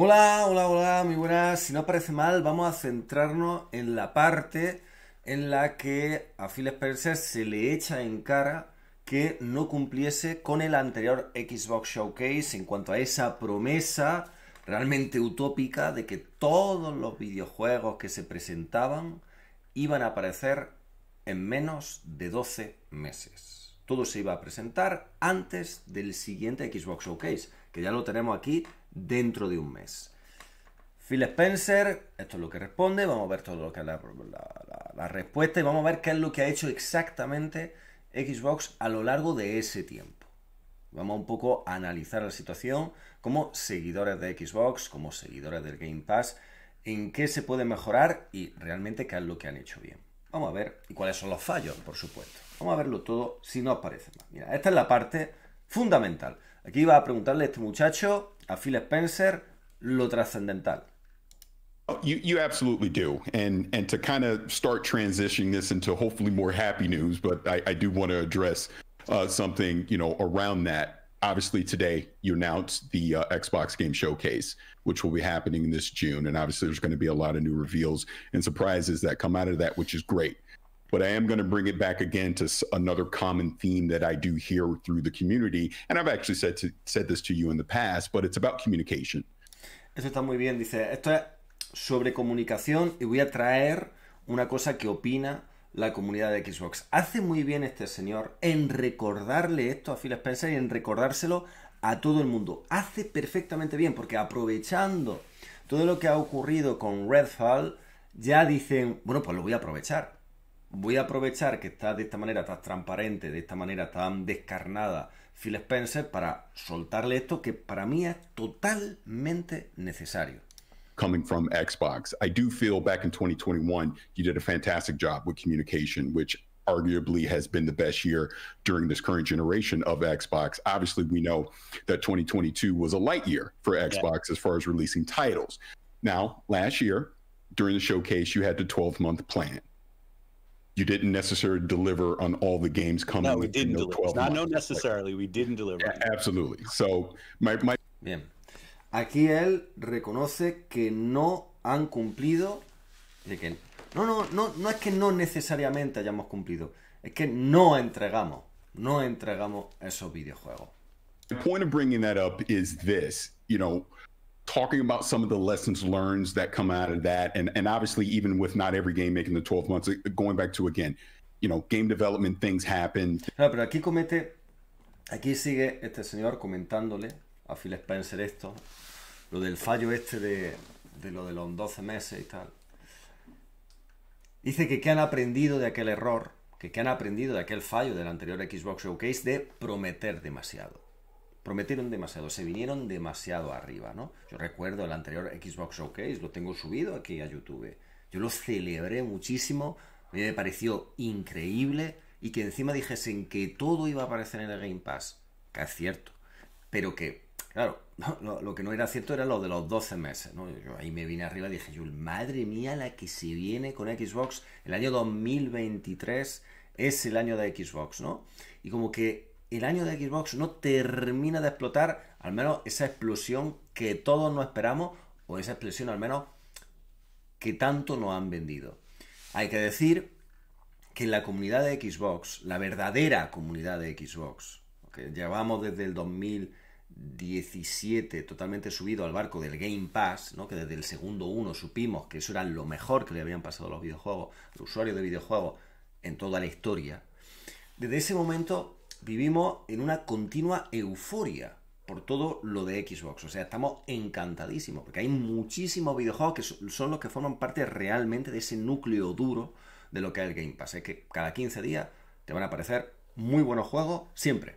Hola, hola, hola, muy buenas. Si no parece mal, vamos a centrarnos en la parte en la que a Phil Spencer se le echa en cara que no cumpliese con el anterior Xbox Showcase en cuanto a esa promesa realmente utópica de que todos los videojuegos que se presentaban iban a aparecer en menos de 12 meses. Todo se iba a presentar antes del siguiente Xbox Showcase, que ya lo tenemos aquí dentro de un mes. Phil Spencer, esto es lo que responde, vamos a ver todo lo que es la, respuesta y vamos a ver qué es lo que ha hecho exactamente Xbox a lo largo de ese tiempo. Vamos un poco a analizar la situación como seguidores de Xbox, como seguidores del Game Pass, en qué se puede mejorar y realmente qué es lo que han hecho bien. Vamos a ver y cuáles son los fallos, por supuesto. Vamos a verlo todo si no os parece Mira, esta es la parte fundamental. Aquí va a preguntarle este muchacho, a Phil Spencer, lo trascendental. Oh, you, you absolutely do. And, and to kind of start transitioning this into hopefully more happy news, but I, I do want to address uh, something, you know, around that. Obviously, today you announced the uh, Xbox Game Showcase, which will be happening this June. And obviously, there's going to be a lot of new reveals and surprises that come out of that, which is great. but I am going to bring it back again to another common theme that I do hear through the community. And I've actually said, said this to you in the past, but it's about communication. Eso está muy bien, dice, esto es sobre comunicación y voy a traer una cosa que opina la comunidad de Xbox. Hace muy bien este señor en recordarle esto a Phil Spencer y en recordárselo a todo el mundo. Hace perfectamente bien porque aprovechando todo lo que ha ocurrido con Redfall, ya dicen, bueno, pues lo voy a aprovechar voy a aprovechar que está de esta manera tan transparente, de esta manera tan descarnada Phil Spencer para soltarle esto que para mí es totalmente necesario. coming from Xbox. I do feel back in 2021, you did a fantastic job with communication, which arguably has been the best year during this current generation of Xbox. Obviously, we know that 2022 was a light year for Xbox yeah. as far as releasing titles. Now, last year, during the showcase, you had the 12 month plan you didn't necessarily deliver on all the games coming. No, we didn't deliver. Not no necessarily, we didn't deliver. Yeah, absolutely. So my, my... Bien. Aquí él reconoce que no han cumplido. De que, no, no, no, no es que no necesariamente hayamos cumplido. Es que no entregamos. No entregamos esos videojuegos. The point of bringing that up is this. You know, talking about some of the lessons learned that come out of that and and obviously even with not every game making the 12 months uh, going back to again you know game development things happen no, pero aquí comete aquí sigue este señor comentándole a Phil Spencer esto lo del fallo este de, de lo de los 12 meses y tal dice que qué han aprendido de aquel error que qué han aprendido de aquel fallo del anterior Xbox Showcase de prometer demasiado prometieron demasiado, se vinieron demasiado arriba, ¿no? Yo recuerdo el anterior Xbox Showcase, lo tengo subido aquí a YouTube. Yo lo celebré muchísimo, me pareció increíble y que encima dijesen que todo iba a aparecer en el Game Pass, que es cierto, pero que, claro, lo, que no era cierto era lo de los 12 meses, ¿no? Yo ahí me vine arriba y dije, yo, madre mía, la que se viene con Xbox, el año 2023 es el año de Xbox, ¿no? Y como que el año de Xbox no termina de explotar, al menos esa explosión que todos no esperamos, o esa explosión al menos que tanto nos han vendido. Hay que decir que en la comunidad de Xbox, la verdadera comunidad de Xbox, que llevamos desde el 2017 totalmente subido al barco del Game Pass, que desde el segundo uno supimos que eso era lo mejor que le habían pasado a los videojuegos, los usuarios de videojuegos en toda la historia, desde ese momento vivimos en una continua euforia por todo lo de Xbox. O sea, estamos encantadísimos, porque hay muchísimos videojuegos que son los que forman parte realmente de ese núcleo duro de lo que es el Game Pass. Es que cada 15 días te van a aparecer muy buenos juegos, siempre.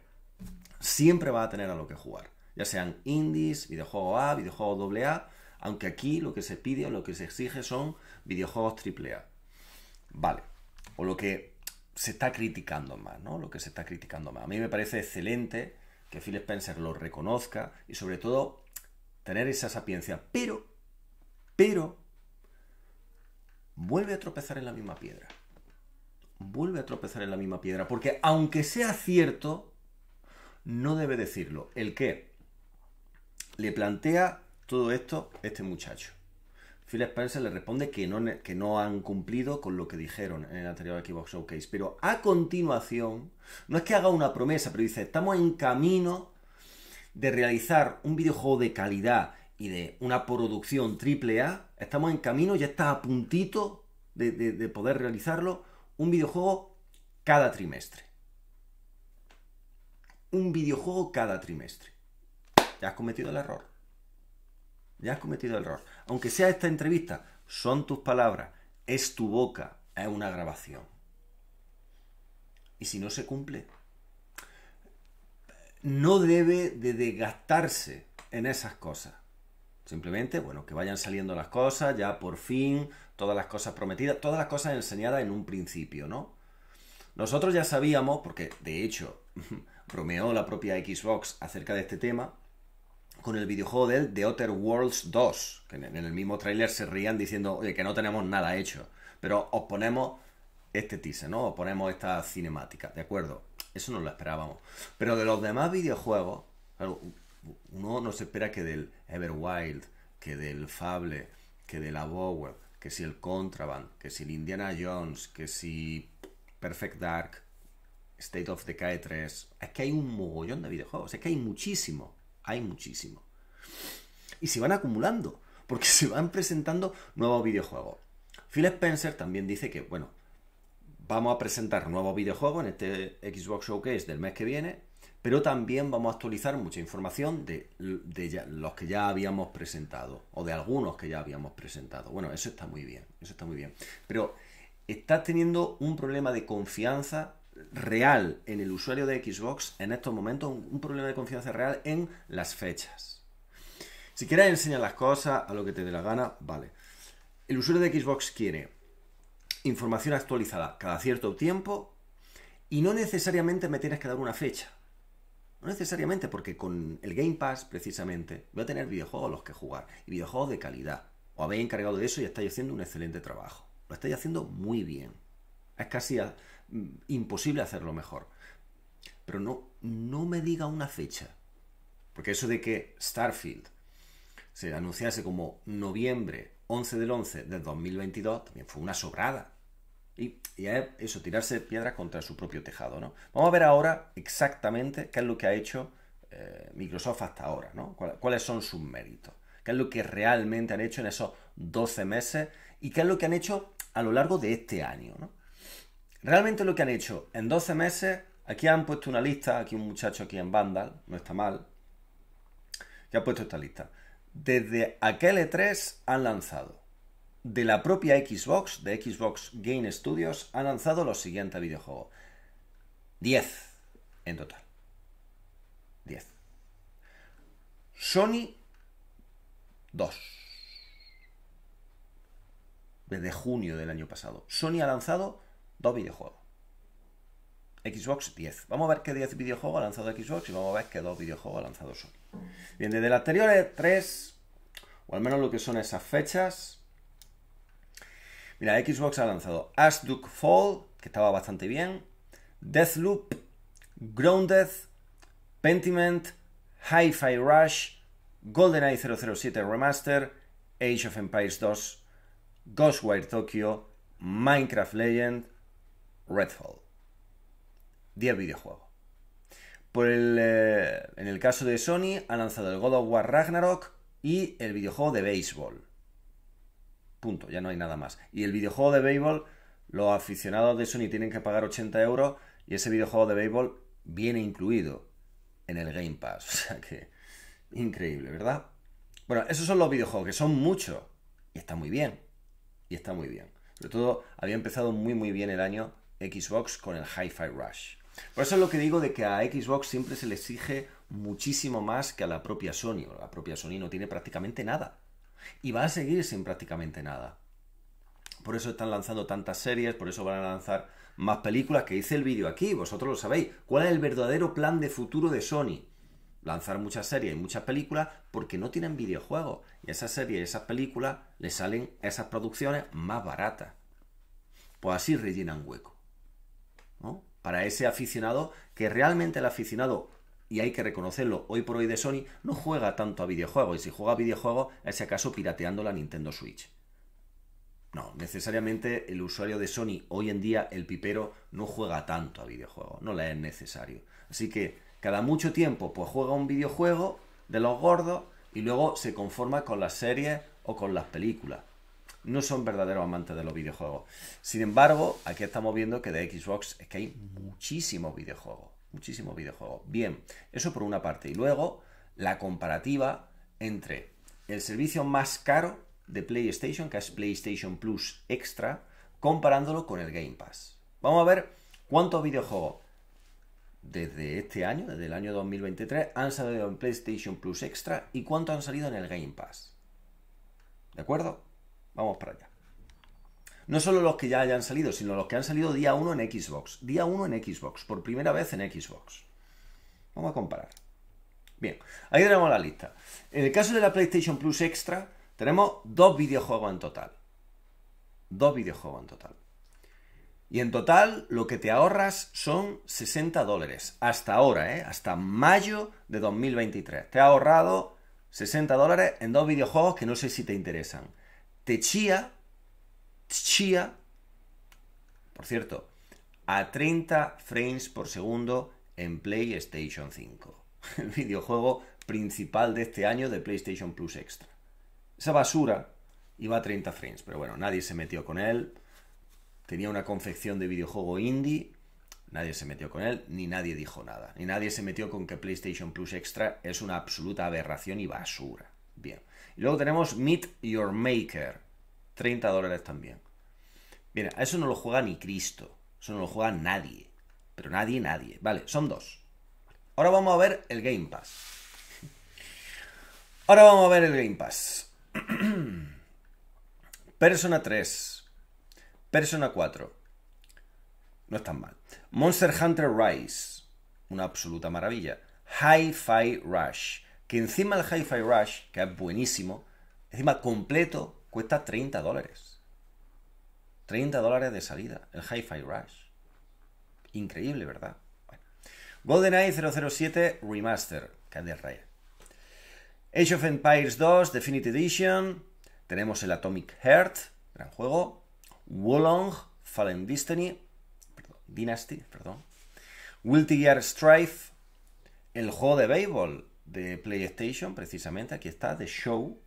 Siempre vas a tener a lo que jugar. Ya sean indies, videojuegos A, videojuegos AA, aunque aquí lo que se pide o lo que se exige son videojuegos AAA. Vale. O lo que se está criticando más, ¿no? Lo que se está criticando más. A mí me parece excelente que Phil Spencer lo reconozca y sobre todo tener esa sapiencia. Pero, pero, vuelve a tropezar en la misma piedra. Vuelve a tropezar en la misma piedra. Porque aunque sea cierto, no debe decirlo. El que le plantea todo esto este muchacho. Phil Spencer le responde que no, que no han cumplido con lo que dijeron en el anterior Xbox Showcase. Pero a continuación, no es que haga una promesa, pero dice, estamos en camino de realizar un videojuego de calidad y de una producción triple A. Estamos en camino, ya está a puntito de, de poder realizarlo, un videojuego cada trimestre. Un videojuego cada trimestre. Ya has cometido el error. Ya has cometido el error. Aunque sea esta entrevista, son tus palabras, es tu boca, es una grabación. Y si no se cumple, no debe de desgastarse en esas cosas. Simplemente, bueno, que vayan saliendo las cosas, ya por fin, todas las cosas prometidas, todas las cosas enseñadas en un principio, ¿no? Nosotros ya sabíamos, porque de hecho bromeó la propia Xbox acerca de este tema, con el videojuego de, The Other Worlds 2, que en el mismo tráiler se rían diciendo Oye, que no tenemos nada hecho, pero os ponemos este teaser, ¿no? Os ponemos esta cinemática, ¿de acuerdo? Eso no lo esperábamos. Pero de los demás videojuegos, uno no se espera que del Everwild, que del Fable, que de la que si el Contraband, que si el Indiana Jones, que si Perfect Dark, State of Decay 3. Es que hay un mogollón de videojuegos, es que hay muchísimo hay muchísimo. Y se van acumulando, porque se van presentando nuevos videojuegos. Phil Spencer también dice que, bueno, vamos a presentar nuevos videojuegos en este Xbox Showcase del mes que viene, pero también vamos a actualizar mucha información de, los que ya habíamos presentado, o de algunos que ya habíamos presentado. Bueno, eso está muy bien, eso está muy bien. Pero estás teniendo un problema de confianza real en el usuario de Xbox en estos momentos, un, problema de confianza real en las fechas. Si quieres enseñar las cosas a lo que te dé la gana, vale. El usuario de Xbox quiere información actualizada cada cierto tiempo y no necesariamente me tienes que dar una fecha. No necesariamente, porque con el Game Pass, precisamente, voy a tener videojuegos a los que jugar y videojuegos de calidad. O habéis encargado de eso y estáis haciendo un excelente trabajo. Lo estáis haciendo muy bien. Es casi Mm, imposible hacerlo mejor. Pero no, no me diga una fecha. Porque eso de que Starfield se anunciase como noviembre 11 del 11 del 2022 también fue una sobrada. Y, eso, tirarse piedras contra su propio tejado, ¿no? Vamos a ver ahora exactamente qué es lo que ha hecho eh, Microsoft hasta ahora, ¿no? ¿Cuáles son sus méritos? ¿Qué es lo que realmente han hecho en esos 12 meses? ¿Y qué es lo que han hecho a lo largo de este año, ¿no? Realmente lo que han hecho en 12 meses, aquí han puesto una lista, aquí un muchacho aquí en Vandal, no está mal, ya ha puesto esta lista. Desde aquel E3 han lanzado, de la propia Xbox, de Xbox Game Studios, han lanzado los siguientes videojuegos. 10 en total. 10. Sony 2. Desde junio del año pasado. Sony ha lanzado Dos videojuegos. Xbox 10. Vamos a ver qué 10 videojuegos ha lanzado Xbox y vamos a ver qué dos videojuegos ha lanzado Sony. Bien, desde las anteriores eh, 3, o al menos lo que son esas fechas. Mira, Xbox ha lanzado Asduk Fall, que estaba bastante bien. Deathloop, Grounded, Pentiment, Hi-Fi Rush, GoldenEye 007 Remaster, Age of Empires 2, Ghostwire Tokyo, Minecraft Legend, Redfall. 10 videojuego. Por eh, en el caso de Sony, ha lanzado el God of War Ragnarok y el videojuego de béisbol. Punto, ya no hay nada más. Y el videojuego de béisbol, los aficionados de Sony tienen que pagar 80 euros y ese videojuego de béisbol viene incluido en el Game Pass. O sea que, increíble, ¿verdad? Bueno, esos son los videojuegos, que son muchos. Y está muy bien. Y está muy bien. Sobre todo, había empezado muy, muy bien el año Xbox con el Hi-Fi Rush. Por eso es lo que digo de que a Xbox siempre se le exige muchísimo más que a la propia Sony. La propia Sony no tiene prácticamente nada. Y va a seguir sin prácticamente nada. Por eso están lanzando tantas series, por eso van a lanzar más películas, que hice el vídeo aquí, vosotros lo sabéis. ¿Cuál es el verdadero plan de futuro de Sony? Lanzar muchas series y muchas películas porque no tienen videojuegos. Y esas series y esas películas le salen esas producciones más baratas. Pues así rellenan hueco. Para ese aficionado que realmente el aficionado, y hay que reconocerlo, hoy por hoy de Sony, no juega tanto a videojuegos. Y si juega a videojuegos, es acaso pirateando la Nintendo Switch. No, necesariamente el usuario de Sony hoy en día, el pipero, no juega tanto a videojuegos, no le es necesario. Así que cada mucho tiempo, pues juega un videojuego de los gordos y luego se conforma con las series o con las películas no son verdaderos amantes de los videojuegos. Sin embargo, aquí estamos viendo que de Xbox es que hay muchísimos videojuegos. Muchísimos videojuegos. Bien, eso por una parte. Y luego, la comparativa entre el servicio más caro de PlayStation, que es PlayStation Plus Extra, comparándolo con el Game Pass. Vamos a ver cuántos videojuegos desde este año, desde el año 2023, han salido en PlayStation Plus Extra y cuántos han salido en el Game Pass. ¿De acuerdo? Vamos para allá. No solo los que ya hayan salido, sino los que han salido día 1 en Xbox. Día 1 en Xbox, por primera vez en Xbox. Vamos a comparar. Bien, ahí tenemos la lista. En el caso de la PlayStation Plus Extra, tenemos dos videojuegos en total. Dos videojuegos en total. Y en total lo que te ahorras son 60 dólares. Hasta ahora, ¿eh? hasta mayo de 2023. Te ha ahorrado 60 dólares en dos videojuegos que no sé si te interesan. Techía, Tchía. por cierto, a 30 frames por segundo en PlayStation 5, el videojuego principal de este año de PlayStation Plus Extra. Esa basura iba a 30 frames, pero bueno, nadie se metió con él. Tenía una confección de videojuego indie, nadie se metió con él, ni nadie dijo nada. Ni nadie se metió con que PlayStation Plus Extra es una absoluta aberración y basura. Bien. Y luego tenemos Meet Your Maker, 30 dólares también. Bien, a eso no lo juega ni Cristo, eso no lo juega nadie, pero nadie, nadie. Vale, son dos. Ahora vamos a ver el Game Pass. Ahora vamos a ver el Game Pass. Persona 3, Persona 4, no tan mal. Monster Hunter Rise, una absoluta maravilla. Hi-Fi Rush, que encima el Hi-Fi Rush, que es buenísimo, encima completo cuesta 30 dólares. 30 dólares de salida, el Hi-Fi Rush. Increíble, ¿verdad? GoldenEye 007 Remaster, que es de raya. Age of Empires 2 Definitive Edition. Tenemos el Atomic Heart, gran juego. Wolong, Fallen Destiny, Dynasty, perdón. Guilty Strife, el juego de béisbol, de PlayStation, precisamente, aquí está, de Show.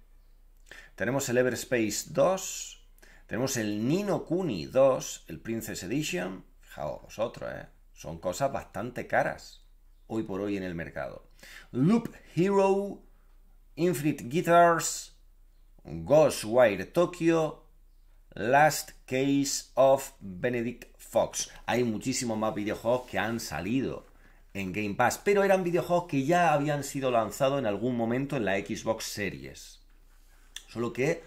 Tenemos el Everspace 2, tenemos el Nino Kuni 2, el Princess Edition. Fijaos vosotros, ¿eh? son cosas bastante caras hoy por hoy en el mercado. Loop Hero, Infinite Guitars, Ghostwire Tokyo, Last Case of Benedict Fox. Hay muchísimos más videojuegos que han salido en Game Pass, pero eran videojuegos que ya habían sido lanzados en algún momento en la Xbox Series. Solo que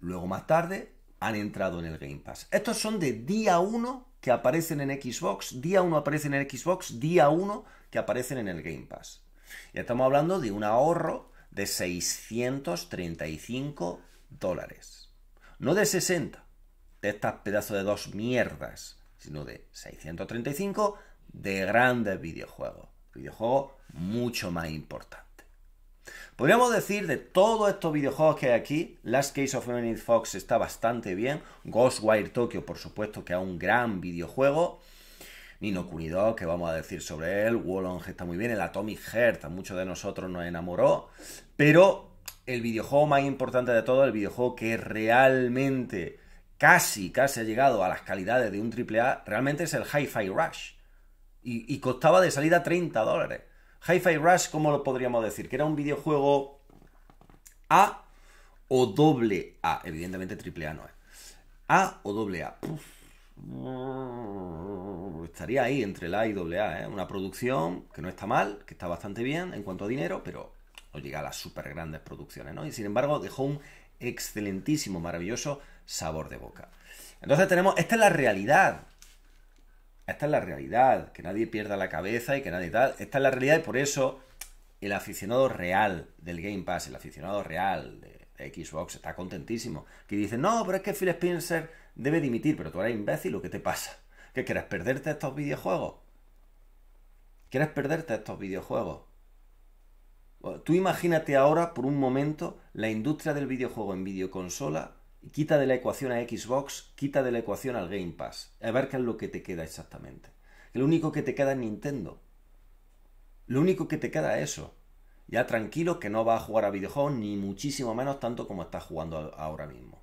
luego más tarde han entrado en el Game Pass. Estos son de día 1 que aparecen en Xbox, día 1 aparecen en Xbox, día 1 que aparecen en el Game Pass. Y estamos hablando de un ahorro de 635 dólares. No de 60, de estas pedazos de dos mierdas, sino de 635 de grandes videojuegos. Videojuegos mucho más importantes. Podríamos decir de todos estos videojuegos que hay aquí, Last Case of Emily Fox está bastante bien, Ghostwire Tokyo por supuesto que es un gran videojuego, Nino Kuni 2, que vamos a decir sobre él, Wolong está muy bien, el Atomic Heart a muchos de nosotros nos enamoró, pero el videojuego más importante de todo, el videojuego que realmente casi, casi ha llegado a las calidades de un AAA, realmente es el Hi-Fi Rush y, costaba de salida 30 dólares. Hi-Fi Rush, ¿cómo lo podríamos decir? Que era un videojuego A o doble A. Evidentemente triple A no es. A o doble Estaría ahí entre el A y doble A. ¿eh? Una producción que no está mal, que está bastante bien en cuanto a dinero, pero no llega a las super grandes producciones, ¿no? Y sin embargo dejó un excelentísimo, maravilloso sabor de boca. Entonces tenemos, esta es la realidad esta es la realidad, que nadie pierda la cabeza y que nadie tal. Esta es la realidad y por eso el aficionado real del Game Pass, el aficionado real de Xbox está contentísimo. Que dice, no, pero es que Phil Spencer debe dimitir, pero tú eres imbécil, ¿o qué te pasa? ¿Qué quieres perderte estos videojuegos? ¿Quieres perderte estos videojuegos? Tú imagínate ahora por un momento la industria del videojuego en videoconsola quita de la ecuación a Xbox, quita de la ecuación al Game Pass. A ver qué es lo que te queda exactamente. Lo único que te queda es Nintendo. Lo único que te queda es eso. Ya tranquilo que no vas a jugar a videojuegos ni muchísimo menos tanto como estás jugando ahora mismo.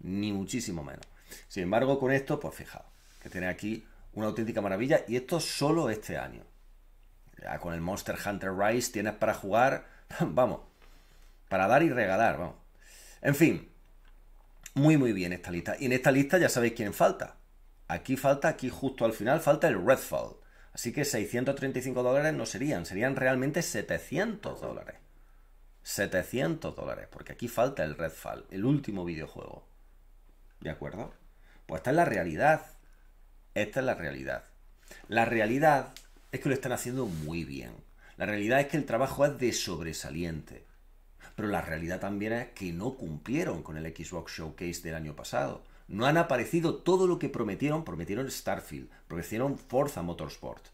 Ni muchísimo menos. Sin embargo, con esto, pues fijaos, que tiene aquí una auténtica maravilla y esto solo este año. Ya con el Monster Hunter Rise tienes para jugar, vamos, para dar y regalar, vamos. En fin, muy, muy bien esta lista. Y en esta lista ya sabéis quién falta. Aquí falta, aquí justo al final, falta el Redfall. Así que 635 dólares no serían, serían realmente 700 dólares. 700 dólares, porque aquí falta el Redfall, el último videojuego. ¿De acuerdo? Pues esta es la realidad. Esta es la realidad. La realidad es que lo están haciendo muy bien. La realidad es que el trabajo es de sobresaliente pero la realidad también es que no cumplieron con el Xbox Showcase del año pasado. No han aparecido todo lo que prometieron. Prometieron Starfield, prometieron Forza Motorsport,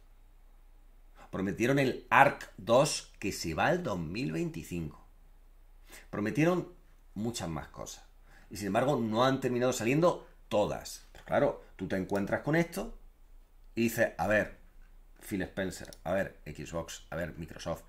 prometieron el Arc 2 que se va al 2025. Prometieron muchas más cosas. Y sin embargo no han terminado saliendo todas. Pero claro, tú te encuentras con esto y dices, a ver, Phil Spencer, a ver, Xbox, a ver, Microsoft,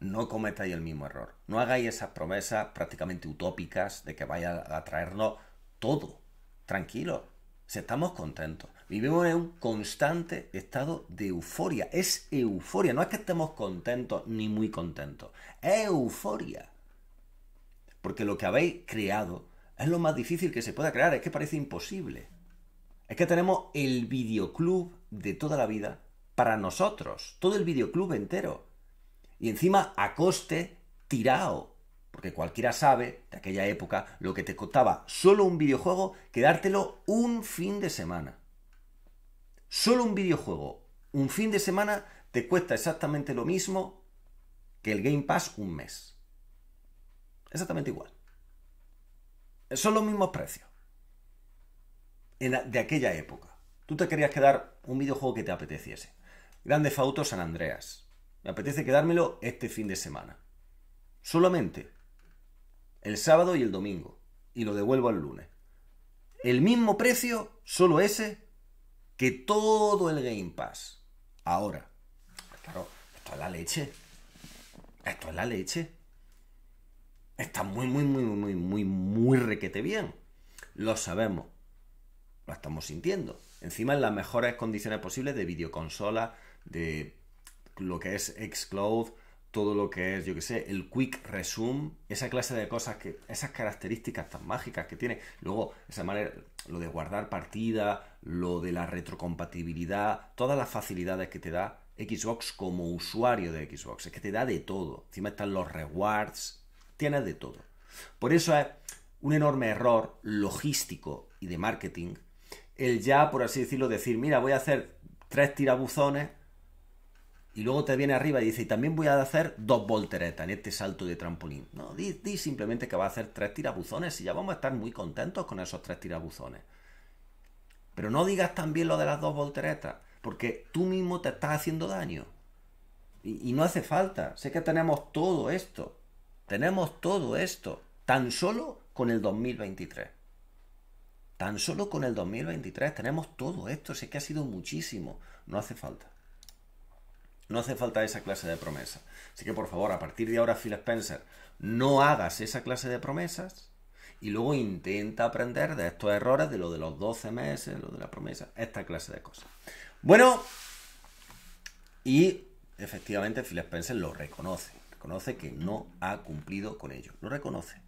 no cometáis el mismo error. No hagáis esas promesas prácticamente utópicas de que vaya a traernos todo. Tranquilo, si estamos contentos. Vivimos en un constante estado de euforia. Es euforia. No es que estemos contentos ni muy contentos. Es euforia. Porque lo que habéis creado es lo más difícil que se pueda crear. Es que parece imposible. Es que tenemos el videoclub de toda la vida para nosotros. Todo el videoclub entero. Y encima a coste tirado. Porque cualquiera sabe, de aquella época, lo que te costaba solo un videojuego, quedártelo un fin de semana. Solo un videojuego, un fin de semana, te cuesta exactamente lo mismo que el Game Pass un mes. Exactamente igual. Son los mismos precios. de aquella época. Tú te querías quedar un videojuego que te apeteciese. Grande Fauto San Andreas. Me apetece quedármelo este fin de semana. Solamente el sábado y el domingo. Y lo devuelvo el lunes. El mismo precio, solo ese, que todo el Game Pass. Ahora. Claro, esto es la leche. Esto es la leche. Está muy, muy, muy, muy, muy, muy requete bien. Lo sabemos. Lo estamos sintiendo. Encima en las mejores condiciones posibles de videoconsola, de lo que es Xcloud, todo lo que es, yo que sé, el quick resume, esa clase de cosas que, esas características tan mágicas que tiene. Luego, esa manera, lo de guardar partida, lo de la retrocompatibilidad, todas las facilidades que te da Xbox como usuario de Xbox. Es que te da de todo. Encima están los rewards, tienes de todo. Por eso es un enorme error logístico y de marketing el ya, por así decirlo, decir, mira, voy a hacer tres tirabuzones y luego te viene arriba y dice, y también voy a hacer dos volteretas en este salto de trampolín. No, di, simplemente que va a hacer tres tirabuzones y ya vamos a estar muy contentos con esos tres tirabuzones. Pero no digas también lo de las dos volteretas, porque tú mismo te estás haciendo daño. Y, y no hace falta. Sé que tenemos todo esto. Tenemos todo esto. Tan solo con el 2023. Tan solo con el 2023 tenemos todo esto. Sé que ha sido muchísimo. No hace falta. No hace falta esa clase de promesa. Así que por favor, a partir de ahora, Phil Spencer, no hagas esa clase de promesas y luego intenta aprender de estos errores, de lo de los 12 meses, lo de la promesa, esta clase de cosas. Bueno, y efectivamente Phil Spencer lo reconoce, reconoce que no ha cumplido con ello, lo reconoce,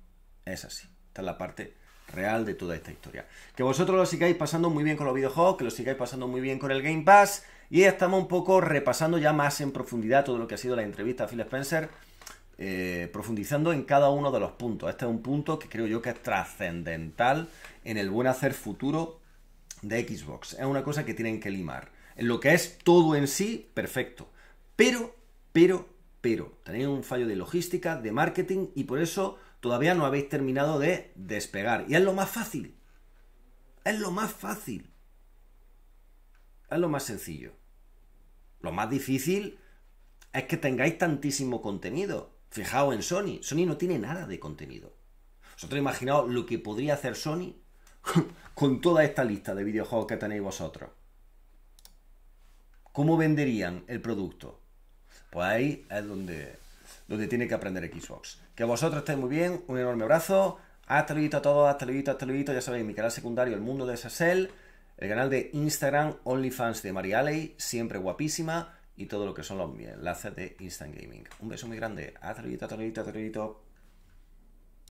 es así, esta es la parte real de toda esta historia. Que vosotros lo sigáis pasando muy bien con los videojuegos, que lo sigáis pasando muy bien con el Game Pass, y estamos un poco repasando ya más en profundidad todo lo que ha sido la entrevista a Phil Spencer, eh, profundizando en cada uno de los puntos. Este es un punto que creo yo que es trascendental en el buen hacer futuro de Xbox. Es una cosa que tienen que limar. En lo que es todo en sí, perfecto. Pero, pero, pero, tenéis un fallo de logística, de marketing y por eso todavía no habéis terminado de despegar. Y es lo más fácil. Es lo más fácil. Es lo más sencillo. Lo más difícil es que tengáis tantísimo contenido. Fijaos en Sony. Sony no tiene nada de contenido. Vosotros imaginaos lo que podría hacer Sony con toda esta lista de videojuegos que tenéis vosotros. ¿Cómo venderían el producto? Pues ahí es donde, donde tiene que aprender Xbox. Que vosotros estéis muy bien, un enorme abrazo. Hasta luego a todos, hasta luego, hasta luego. Ya sabéis, mi canal secundario, El Mundo de SSL. El canal de Instagram OnlyFans de Marialey, siempre guapísima, y todo lo que son los enlaces de Instant Gaming. Un beso muy grande. Hasta luego, hasta